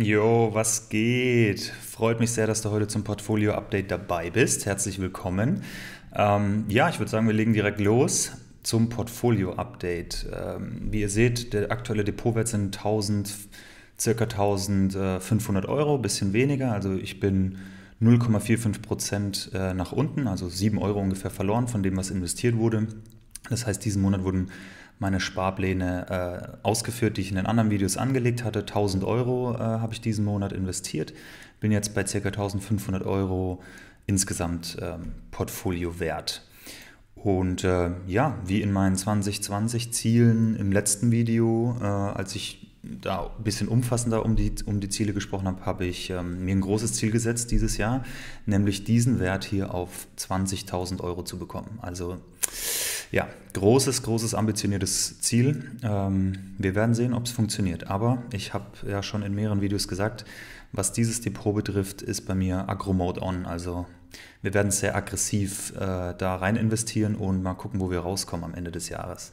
Jo, was geht? Freut mich sehr, dass du heute zum Portfolio-Update dabei bist. Herzlich willkommen. Ähm, ja, ich würde sagen, wir legen direkt los zum Portfolio-Update. Ähm, wie ihr seht, der aktuelle Depotwert sind 1000, circa 1500 äh, Euro, bisschen weniger. Also ich bin 0,45 äh, nach unten, also 7 Euro ungefähr verloren von dem, was investiert wurde. Das heißt, diesen Monat wurden meine Sparpläne äh, ausgeführt, die ich in den anderen Videos angelegt hatte. 1000 Euro äh, habe ich diesen Monat investiert, bin jetzt bei ca. 1500 Euro insgesamt ähm, Portfolio wert. Und äh, ja, wie in meinen 2020 Zielen im letzten Video, äh, als ich da ein bisschen umfassender um die, um die Ziele gesprochen habe, habe ich ähm, mir ein großes Ziel gesetzt dieses Jahr, nämlich diesen Wert hier auf 20.000 Euro zu bekommen. Also ja, großes, großes, ambitioniertes Ziel. Ähm, wir werden sehen, ob es funktioniert. Aber ich habe ja schon in mehreren Videos gesagt, was dieses Depot betrifft, ist bei mir Agro-Mode on. Also wir werden sehr aggressiv äh, da rein investieren und mal gucken, wo wir rauskommen am Ende des Jahres.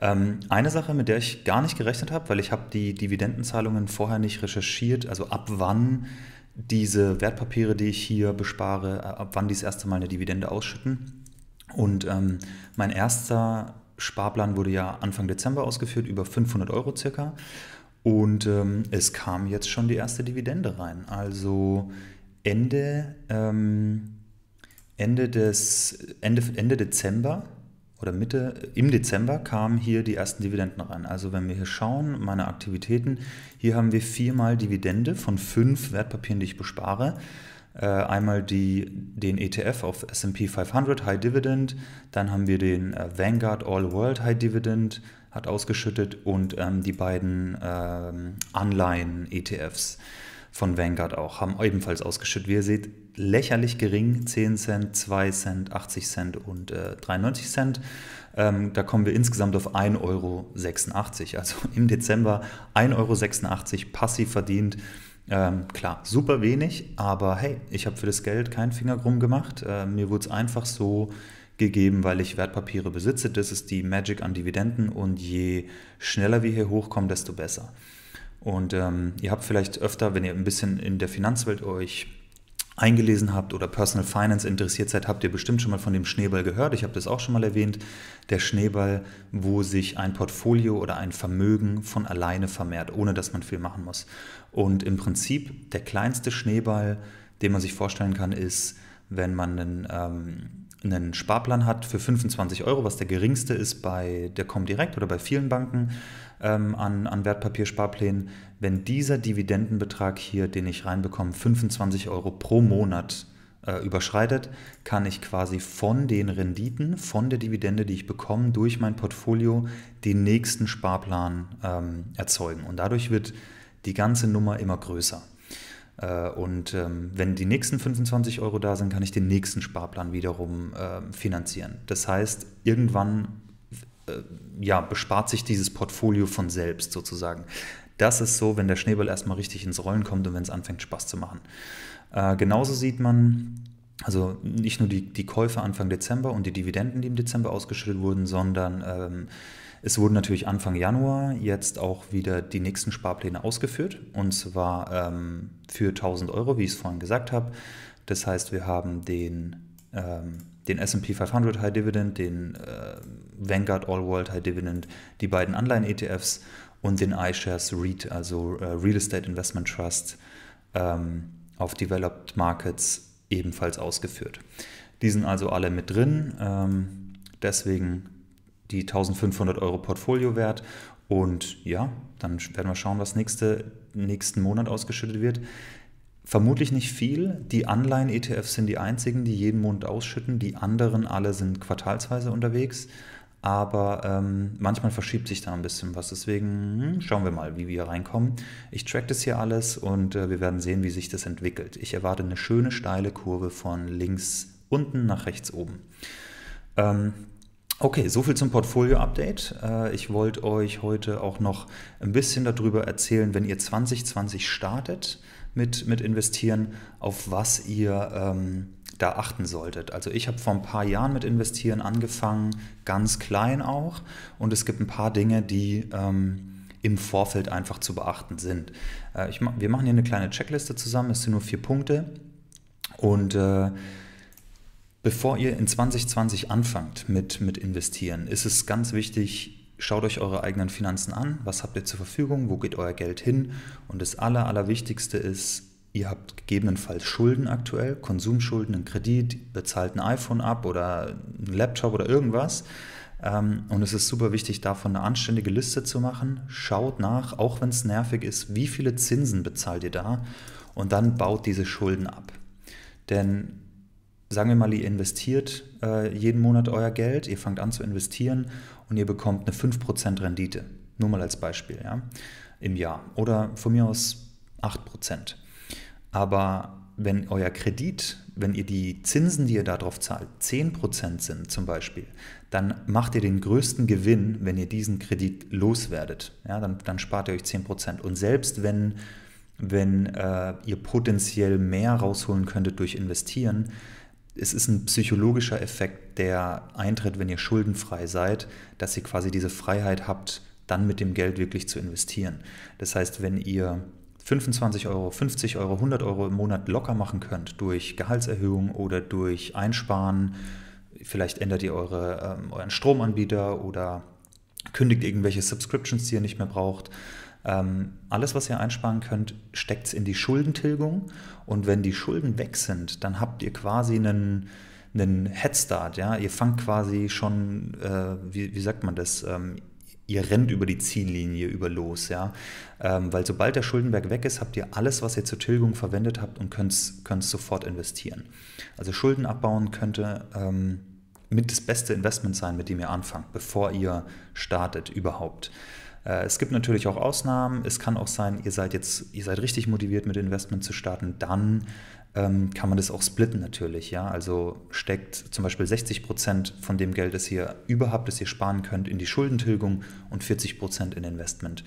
Ähm, eine Sache, mit der ich gar nicht gerechnet habe, weil ich habe die Dividendenzahlungen vorher nicht recherchiert, also ab wann diese Wertpapiere, die ich hier bespare, äh, ab wann die das erste Mal eine Dividende ausschütten. Und ähm, mein erster Sparplan wurde ja Anfang Dezember ausgeführt, über 500 Euro circa. Und ähm, es kam jetzt schon die erste Dividende rein. Also Ende, ähm, Ende, des, Ende, Ende Dezember oder Mitte, im Dezember kamen hier die ersten Dividenden rein. Also wenn wir hier schauen, meine Aktivitäten, hier haben wir viermal Dividende von fünf Wertpapieren, die ich bespare. Äh, einmal die, den ETF auf SP 500 High Dividend, dann haben wir den äh, Vanguard All World High Dividend, hat ausgeschüttet und ähm, die beiden ähm, Anleihen-ETFs von Vanguard auch haben ebenfalls ausgeschüttet. Wie ihr seht, lächerlich gering, 10 Cent, 2 Cent, 80 Cent und äh, 93 Cent. Ähm, da kommen wir insgesamt auf 1,86 Euro. Also im Dezember 1,86 Euro passiv verdient. Ähm, klar, super wenig, aber hey, ich habe für das Geld keinen Finger krumm gemacht. Äh, mir wurde es einfach so gegeben, weil ich Wertpapiere besitze. Das ist die Magic an Dividenden und je schneller wir hier hochkommen, desto besser. Und ähm, ihr habt vielleicht öfter, wenn ihr ein bisschen in der Finanzwelt euch eingelesen habt oder Personal Finance interessiert seid, habt ihr bestimmt schon mal von dem Schneeball gehört. Ich habe das auch schon mal erwähnt. Der Schneeball, wo sich ein Portfolio oder ein Vermögen von alleine vermehrt, ohne dass man viel machen muss. Und im Prinzip der kleinste Schneeball, den man sich vorstellen kann, ist, wenn man einen, ähm, einen Sparplan hat für 25 Euro, was der geringste ist bei der Comdirect oder bei vielen Banken, ähm, an, an Wertpapiersparplänen, wenn dieser Dividendenbetrag hier, den ich reinbekomme, 25 Euro pro Monat äh, überschreitet, kann ich quasi von den Renditen, von der Dividende, die ich bekomme, durch mein Portfolio den nächsten Sparplan ähm, erzeugen. Und dadurch wird die ganze Nummer immer größer. Äh, und ähm, wenn die nächsten 25 Euro da sind, kann ich den nächsten Sparplan wiederum äh, finanzieren. Das heißt, irgendwann äh, ja, bespart sich dieses Portfolio von selbst sozusagen. Das ist so, wenn der Schneeball erstmal richtig ins Rollen kommt und wenn es anfängt, Spaß zu machen. Äh, genauso sieht man, also nicht nur die, die Käufe Anfang Dezember und die Dividenden, die im Dezember ausgeschüttet wurden, sondern ähm, es wurden natürlich Anfang Januar jetzt auch wieder die nächsten Sparpläne ausgeführt und zwar ähm, für 1000 Euro, wie ich es vorhin gesagt habe. Das heißt, wir haben den ähm, den SP 500 High Dividend, den äh, Vanguard All World High Dividend, die beiden Anleihen-ETFs und den iShares REIT, also äh, Real Estate Investment Trust, ähm, auf Developed Markets ebenfalls ausgeführt. Die sind also alle mit drin, ähm, deswegen die 1500 Euro Portfolio wert. und ja, dann werden wir schauen, was nächste, nächsten Monat ausgeschüttet wird. Vermutlich nicht viel. Die Anleihen-ETFs sind die einzigen, die jeden Monat ausschütten. Die anderen alle sind quartalsweise unterwegs. Aber ähm, manchmal verschiebt sich da ein bisschen was. Deswegen hm, schauen wir mal, wie wir reinkommen. Ich track das hier alles und äh, wir werden sehen, wie sich das entwickelt. Ich erwarte eine schöne steile Kurve von links unten nach rechts oben. Ähm, Okay, soviel zum Portfolio-Update. Äh, ich wollte euch heute auch noch ein bisschen darüber erzählen, wenn ihr 2020 startet, mit, mit investieren, auf was ihr ähm, da achten solltet. Also ich habe vor ein paar Jahren mit investieren angefangen, ganz klein auch. Und es gibt ein paar Dinge, die... Ähm, im Vorfeld einfach zu beachten sind. Äh, ich, wir machen hier eine kleine Checkliste zusammen, es sind nur vier Punkte. Und äh, bevor ihr in 2020 anfangt mit, mit Investieren, ist es ganz wichtig, Schaut euch eure eigenen Finanzen an, was habt ihr zur Verfügung, wo geht euer Geld hin und das Aller, Allerwichtigste ist, ihr habt gegebenenfalls Schulden aktuell, Konsumschulden, einen Kredit, bezahlt ein iPhone ab oder einen Laptop oder irgendwas. Ähm, und es ist super wichtig, davon eine anständige Liste zu machen. Schaut nach, auch wenn es nervig ist, wie viele Zinsen bezahlt ihr da und dann baut diese Schulden ab. Denn sagen wir mal, ihr investiert äh, jeden Monat euer Geld, ihr fangt an zu investieren und ihr bekommt eine 5% Rendite. Nur mal als Beispiel, ja, im Jahr. Oder von mir aus 8%. Aber wenn euer Kredit, wenn ihr die Zinsen, die ihr darauf zahlt, 10% sind zum Beispiel, dann macht ihr den größten Gewinn, wenn ihr diesen Kredit loswerdet. Ja, dann, dann spart ihr euch 10%. Und selbst wenn, wenn äh, ihr potenziell mehr rausholen könntet durch Investieren, es ist ein psychologischer Effekt, der eintritt, wenn ihr schuldenfrei seid, dass ihr quasi diese Freiheit habt, dann mit dem Geld wirklich zu investieren. Das heißt, wenn ihr 25 Euro, 50 Euro, 100 Euro im Monat locker machen könnt durch Gehaltserhöhung oder durch Einsparen, vielleicht ändert ihr eure, ähm, euren Stromanbieter oder kündigt irgendwelche Subscriptions, die ihr nicht mehr braucht, ähm, alles, was ihr einsparen könnt, steckt in die Schuldentilgung. Und wenn die Schulden weg sind, dann habt ihr quasi einen, einen Headstart. Ja? Ihr fangt quasi schon, äh, wie, wie, sagt man das? Ähm, ihr rennt über die Ziellinie über los, ja. Ähm, weil sobald der Schuldenberg weg ist, habt ihr alles, was ihr zur Tilgung verwendet habt und könnt es sofort investieren. Also Schulden abbauen könnte ähm, mit das beste Investment sein, mit dem ihr anfangt, bevor ihr startet überhaupt. Äh, es gibt natürlich auch Ausnahmen. Es kann auch sein, ihr seid jetzt, ihr seid richtig motiviert, mit Investment zu starten. Dann ähm, kann man das auch splitten natürlich. Ja? Also steckt zum Beispiel 60 Prozent von dem Geld, das ihr überhaupt, das ihr sparen könnt, in die Schuldentilgung und 40 Prozent in Investment.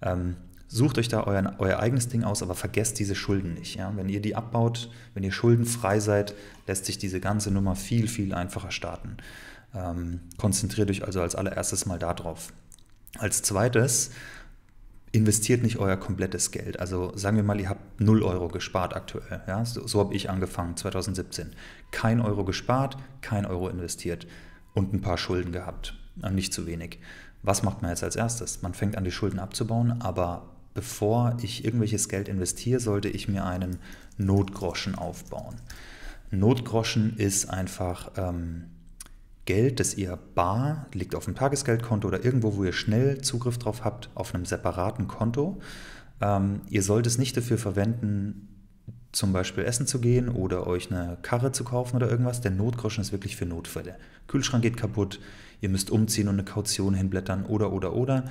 Ähm, sucht euch da euren, euer eigenes Ding aus, aber vergesst diese Schulden nicht. Ja? Wenn ihr die abbaut, wenn ihr schuldenfrei seid, lässt sich diese ganze Nummer viel, viel einfacher starten. Ähm, konzentriert euch also als allererstes mal darauf. Als zweites, investiert nicht euer komplettes Geld. Also sagen wir mal, ihr habt 0 Euro gespart aktuell. Ja? So, so habe ich angefangen 2017. Kein Euro gespart, kein Euro investiert und ein paar Schulden gehabt. Nicht zu wenig. Was macht man jetzt als erstes? Man fängt an, die Schulden abzubauen, aber bevor ich irgendwelches Geld investiere, sollte ich mir einen Notgroschen aufbauen. Notgroschen ist einfach... Ähm, Geld, das ihr bar liegt auf dem Tagesgeldkonto oder irgendwo, wo ihr schnell Zugriff drauf habt, auf einem separaten Konto. Ähm, ihr sollt es nicht dafür verwenden, zum Beispiel essen zu gehen oder euch eine Karre zu kaufen oder irgendwas. Der Notgroschen ist wirklich für Notfälle. Kühlschrank geht kaputt, ihr müsst umziehen und eine Kaution hinblättern oder oder oder.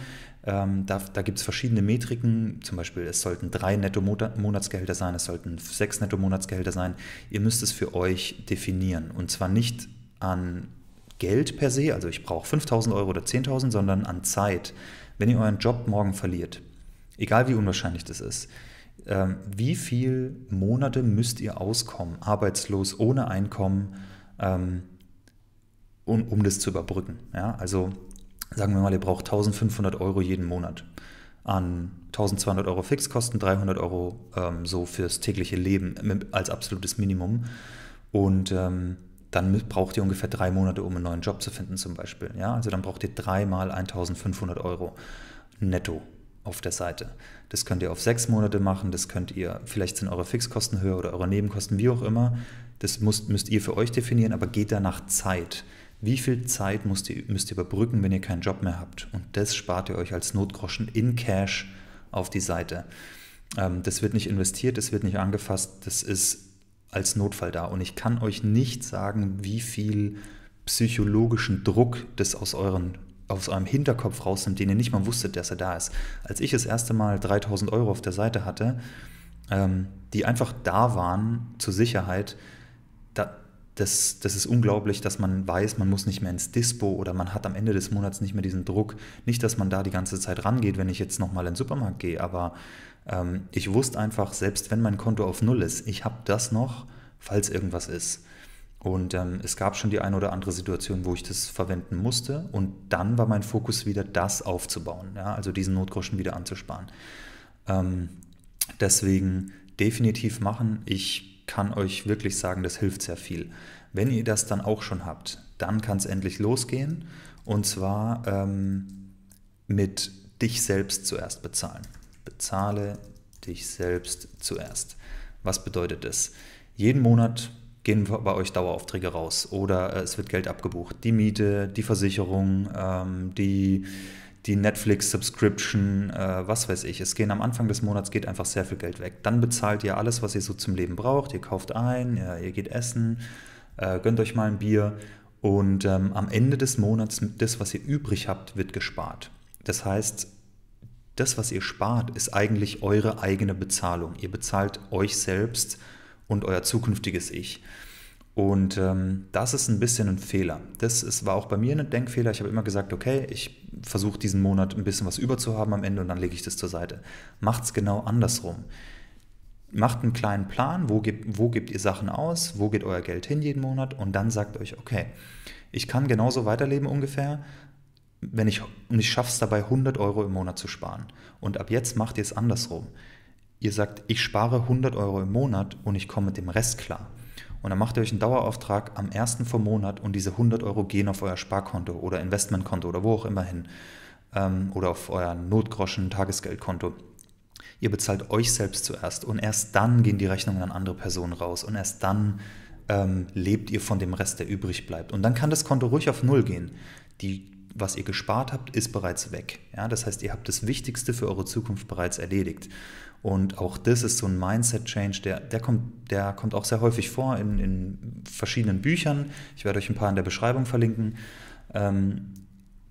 Ähm, da da gibt es verschiedene Metriken, zum Beispiel es sollten drei Netto-Monatsgehälter sein, es sollten sechs Netto-Monatsgehälter sein. Ihr müsst es für euch definieren und zwar nicht an Geld per se, also ich brauche 5000 Euro oder 10.000, sondern an Zeit. Wenn ihr euren Job morgen verliert, egal wie unwahrscheinlich das ist, ähm, wie viele Monate müsst ihr auskommen, arbeitslos, ohne Einkommen, ähm, um, um das zu überbrücken? Ja, also sagen wir mal, ihr braucht 1500 Euro jeden Monat an 1200 Euro Fixkosten, 300 Euro ähm, so fürs tägliche Leben als absolutes Minimum. Und ähm, dann braucht ihr ungefähr drei Monate, um einen neuen Job zu finden zum Beispiel. Ja? Also dann braucht ihr dreimal 1500 Euro netto auf der Seite. Das könnt ihr auf sechs Monate machen, das könnt ihr, vielleicht sind eure Fixkosten höher oder eure Nebenkosten, wie auch immer. Das müsst, müsst ihr für euch definieren, aber geht da nach Zeit. Wie viel Zeit müsst ihr, müsst ihr überbrücken, wenn ihr keinen Job mehr habt? Und das spart ihr euch als Notgroschen in Cash auf die Seite. Ähm, das wird nicht investiert, das wird nicht angefasst, das ist als Notfall da. Und ich kann euch nicht sagen, wie viel psychologischen Druck das aus euren aus eurem Hinterkopf rausnimmt, den ihr nicht mal wusstet, dass er da ist. Als ich das erste Mal 3000 Euro auf der Seite hatte, ähm, die einfach da waren zur Sicherheit, da, das, das ist unglaublich, dass man weiß, man muss nicht mehr ins Dispo oder man hat am Ende des Monats nicht mehr diesen Druck. Nicht, dass man da die ganze Zeit rangeht, wenn ich jetzt nochmal in den Supermarkt gehe, aber ähm, ich wusste einfach, selbst wenn mein Konto auf Null ist, ich habe das noch, falls irgendwas ist. Und ähm, es gab schon die eine oder andere Situation, wo ich das verwenden musste. Und dann war mein Fokus wieder, das aufzubauen, ja? also diesen Notgroschen wieder anzusparen. Ähm, deswegen definitiv machen. Ich kann euch wirklich sagen, das hilft sehr viel. Wenn ihr das dann auch schon habt, dann kann es endlich losgehen. Und zwar ähm, mit dich selbst zuerst bezahlen. Bezahle dich selbst zuerst. Was bedeutet das? Jeden Monat gehen bei euch Daueraufträge raus oder äh, es wird Geld abgebucht. Die Miete, die Versicherung, ähm, die die Netflix-Subscription, äh, was weiß ich. Es gehen am Anfang des Monats geht einfach sehr viel Geld weg. Dann bezahlt ihr alles, was ihr so zum Leben braucht. Ihr kauft ein, ja, ihr geht essen, äh, gönnt euch mal ein Bier und ähm, am Ende des Monats das, was ihr übrig habt, wird gespart. Das heißt, das, was ihr spart, ist eigentlich eure eigene Bezahlung. Ihr bezahlt euch selbst und euer zukünftiges Ich. Und ähm, das ist ein bisschen ein Fehler. Das ist, war auch bei mir ein Denkfehler. Ich habe immer gesagt, okay, ich versuche diesen Monat ein bisschen was überzuhaben am Ende und dann lege ich das zur Seite. Macht es genau andersrum. Macht einen kleinen Plan, wo, ge wo gebt ihr Sachen aus, wo geht euer Geld hin jeden Monat und dann sagt euch, okay, ich kann genauso weiterleben ungefähr, wenn ich, und ich schaffe es dabei, 100 Euro im Monat zu sparen. Und ab jetzt macht ihr es andersrum. Ihr sagt, ich spare 100 Euro im Monat und ich komme mit dem Rest klar. Und dann macht ihr euch einen Dauerauftrag am ersten vom Monat und diese 100 Euro gehen auf euer Sparkonto oder Investmentkonto oder wo auch immer hin. Ähm, oder auf euer Notgroschen, Tagesgeldkonto. Ihr bezahlt euch selbst zuerst und erst dann gehen die Rechnungen an andere Personen raus und erst dann ähm, lebt ihr von dem Rest, der übrig bleibt. Und dann kann das Konto ruhig auf Null gehen. Die, was ihr gespart habt, ist bereits weg. Ja, das heißt, ihr habt das Wichtigste für eure Zukunft bereits erledigt. Und auch das ist so ein Mindset-Change, der, der, kommt, der kommt auch sehr häufig vor in, in verschiedenen Büchern. Ich werde euch ein paar in der Beschreibung verlinken. Ähm,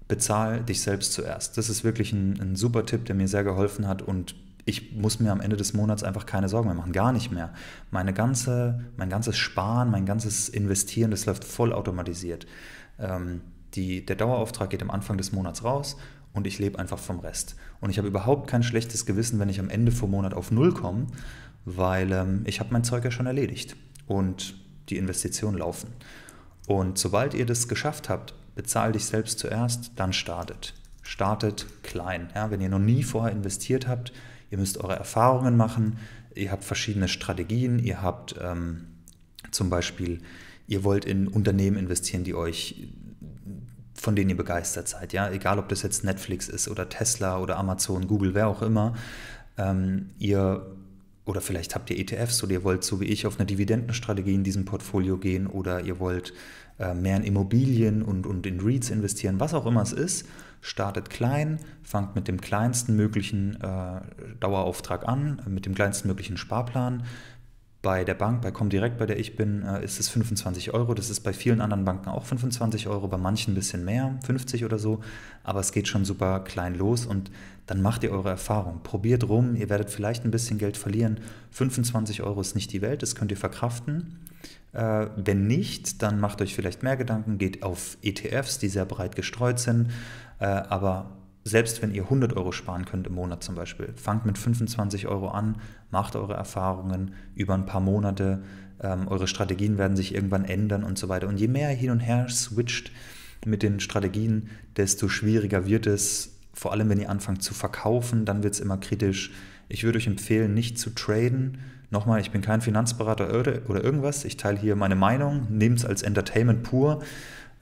bezahl dich selbst zuerst. Das ist wirklich ein, ein super Tipp, der mir sehr geholfen hat und ich muss mir am Ende des Monats einfach keine Sorgen mehr machen, gar nicht mehr. Meine ganze, mein ganzes Sparen, mein ganzes Investieren, das läuft voll automatisiert. Ähm, die, der Dauerauftrag geht am Anfang des Monats raus und ich lebe einfach vom Rest. Und ich habe überhaupt kein schlechtes Gewissen, wenn ich am Ende vom Monat auf Null komme, weil ähm, ich habe mein Zeug ja schon erledigt und die Investitionen laufen. Und sobald ihr das geschafft habt, bezahlt dich selbst zuerst, dann startet. Startet klein. Ja, wenn ihr noch nie vorher investiert habt, ihr müsst eure Erfahrungen machen, ihr habt verschiedene Strategien, ihr habt ähm, zum Beispiel, ihr wollt in Unternehmen investieren, die euch von denen ihr begeistert seid. Ja? Egal, ob das jetzt Netflix ist oder Tesla oder Amazon, Google, wer auch immer. Ähm, ihr oder vielleicht habt ihr ETFs oder ihr wollt so wie ich auf eine Dividendenstrategie in diesem Portfolio gehen oder ihr wollt äh, mehr in Immobilien und, und in REITs investieren, was auch immer es ist. Startet klein, fangt mit dem kleinsten möglichen äh, Dauerauftrag an, mit dem kleinsten möglichen Sparplan, bei der Bank, bei Comdirect, bei der ich bin, äh, ist es 25 Euro. Das ist bei vielen anderen Banken auch 25 Euro, bei manchen ein bisschen mehr, 50 oder so. Aber es geht schon super klein los und dann macht ihr eure Erfahrung. Probiert rum, ihr werdet vielleicht ein bisschen Geld verlieren. 25 Euro ist nicht die Welt, das könnt ihr verkraften. Äh, wenn nicht, dann macht euch vielleicht mehr Gedanken, geht auf ETFs, die sehr breit gestreut sind. Äh, aber selbst wenn ihr 100 Euro sparen könnt im Monat zum Beispiel, fangt mit 25 Euro an, macht eure Erfahrungen über ein paar Monate, ähm, eure Strategien werden sich irgendwann ändern und so weiter. Und je mehr ihr hin und her switcht mit den Strategien, desto schwieriger wird es, vor allem wenn ihr anfangt zu verkaufen, dann wird es immer kritisch. Ich würde euch empfehlen, nicht zu traden. Nochmal, ich bin kein Finanzberater oder irgendwas, ich teile hier meine Meinung, nehmt es als Entertainment pur,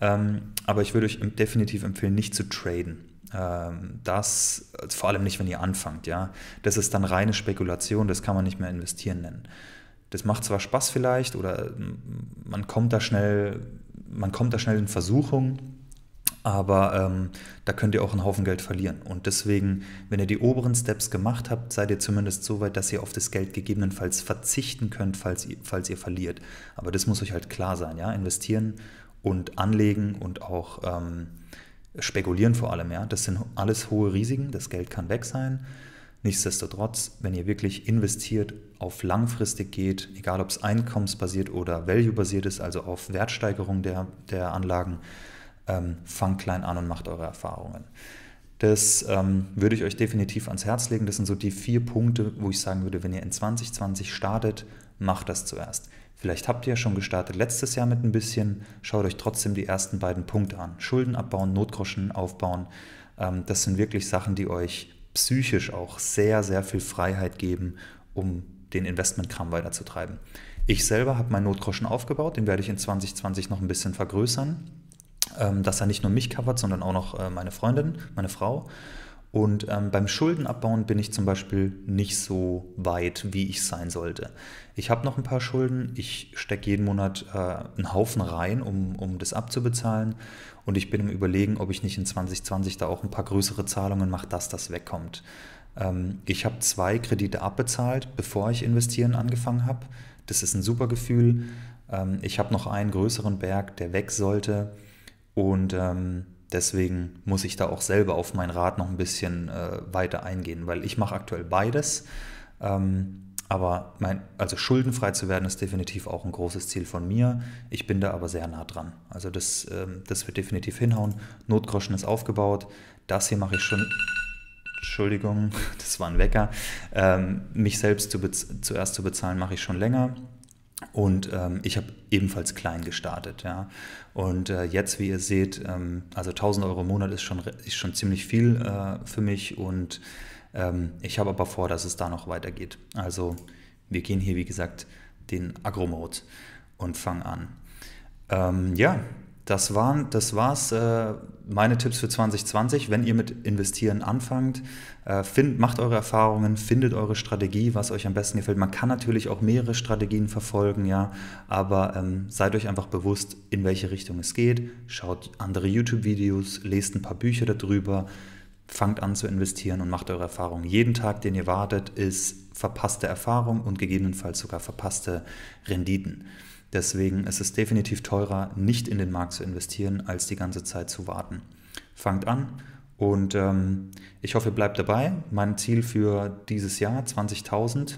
ähm, aber ich würde euch definitiv empfehlen, nicht zu traden ähm, das, vor allem nicht, wenn ihr anfangt, ja, das ist dann reine Spekulation, das kann man nicht mehr investieren nennen. Das macht zwar Spaß vielleicht oder ähm, man kommt da schnell, man kommt da schnell in Versuchung, aber ähm, da könnt ihr auch einen Haufen Geld verlieren. Und deswegen, wenn ihr die oberen Steps gemacht habt, seid ihr zumindest so weit, dass ihr auf das Geld gegebenenfalls verzichten könnt, falls ihr, falls ihr verliert. Aber das muss euch halt klar sein, ja, investieren und anlegen und auch ähm, spekulieren vor allem, ja. Das sind alles hohe Risiken, das Geld kann weg sein. Nichtsdestotrotz, wenn ihr wirklich investiert, auf langfristig geht, egal ob es einkommensbasiert oder value-basiert ist, also auf Wertsteigerung der, der Anlagen, ähm, fangt klein an und macht eure Erfahrungen. Das ähm, würde ich euch definitiv ans Herz legen. Das sind so die vier Punkte, wo ich sagen würde, wenn ihr in 2020 startet, macht das zuerst. Vielleicht habt ihr ja schon gestartet letztes Jahr mit ein bisschen. Schaut euch trotzdem die ersten beiden Punkte an. Schulden abbauen, Notgroschen aufbauen. Ähm, das sind wirklich Sachen, die euch psychisch auch sehr, sehr viel Freiheit geben, um den Investmentkram weiterzutreiben. Ich selber habe meinen Notgroschen aufgebaut. Den werde ich in 2020 noch ein bisschen vergrößern, ähm, dass er nicht nur mich covert, sondern auch noch äh, meine Freundin, meine Frau. Und ähm, beim Schuldenabbauen bin ich zum Beispiel nicht so weit, wie ich sein sollte. Ich habe noch ein paar Schulden, ich stecke jeden Monat äh, einen Haufen rein, um, um das abzubezahlen. Und ich bin im Überlegen, ob ich nicht in 2020 da auch ein paar größere Zahlungen mache, dass das wegkommt. Ähm, ich habe zwei Kredite abbezahlt, bevor ich investieren angefangen habe. Das ist ein super Gefühl. Ähm, ich habe noch einen größeren Berg, der weg sollte. Und ähm, Deswegen muss ich da auch selber auf mein Rat noch ein bisschen äh, weiter eingehen, weil ich mache aktuell beides. Ähm, aber mein, also schuldenfrei zu werden, ist definitiv auch ein großes Ziel von mir. Ich bin da aber sehr nah dran. Also das, ähm, das wird definitiv hinhauen. Notgroschen ist aufgebaut. Das hier mache ich schon. Entschuldigung, das war ein Wecker. Ähm, mich selbst zu zuerst zu bezahlen, mache ich schon länger. Und ähm, ich habe ebenfalls klein gestartet. Ja. Und äh, jetzt, wie ihr seht, ähm, also 1000 Euro im Monat ist schon, ist schon ziemlich viel äh, für mich. Und ähm, ich habe aber vor, dass es da noch weitergeht. Also wir gehen hier, wie gesagt, den Agro-Mode und fangen an. Ähm, ja, das, waren, das war's. Äh, meine Tipps für 2020. Wenn ihr mit Investieren anfangt, äh, find, macht eure Erfahrungen, findet eure Strategie, was euch am besten gefällt. Man kann natürlich auch mehrere Strategien verfolgen, ja, aber ähm, seid euch einfach bewusst, in welche Richtung es geht. Schaut andere YouTube-Videos, lest ein paar Bücher darüber, fangt an zu investieren und macht eure Erfahrungen. Jeden Tag, den ihr wartet, ist verpasste Erfahrung und gegebenenfalls sogar verpasste Renditen. Deswegen ist es definitiv teurer, nicht in den Markt zu investieren, als die ganze Zeit zu warten. Fangt an und ähm, ich hoffe, ihr bleibt dabei. Mein Ziel für dieses Jahr 20.000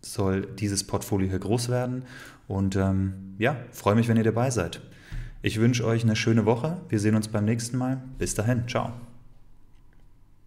soll dieses Portfolio hier groß werden. Und ähm, ja, freue mich, wenn ihr dabei seid. Ich wünsche euch eine schöne Woche. Wir sehen uns beim nächsten Mal. Bis dahin, ciao.